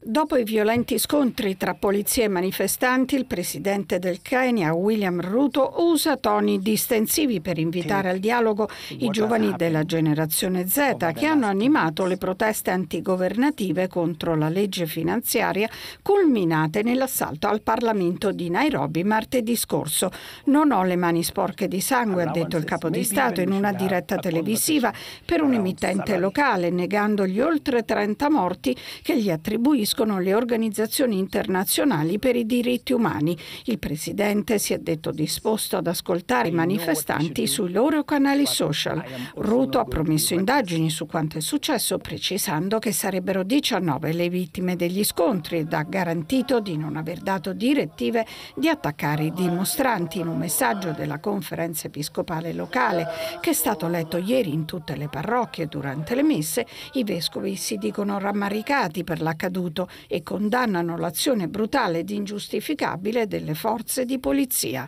Dopo i violenti scontri tra polizia e manifestanti, il presidente del Kenya, William Ruto, usa toni distensivi per invitare al dialogo i giovani della generazione Z che hanno animato le proteste antigovernative contro la legge finanziaria culminate nell'assalto al Parlamento di Nairobi martedì scorso. Non ho le mani sporche di sangue, ha detto il capo di Stato in una diretta televisiva per un emittente locale, negando gli oltre 30 morti che gli attribuiscono istituiscono le organizzazioni internazionali per i diritti umani. Il Presidente si è detto disposto ad ascoltare i manifestanti sui loro canali social. Ruto ha promesso indagini su quanto è successo, precisando che sarebbero 19 le vittime degli scontri ed ha garantito di non aver dato direttive di attaccare i dimostranti in un messaggio della conferenza episcopale locale che è stato letto ieri in tutte le parrocchie durante le messe. I vescovi si dicono rammaricati per l'accaduto aiuto e condannano l'azione brutale ed ingiustificabile delle forze di polizia.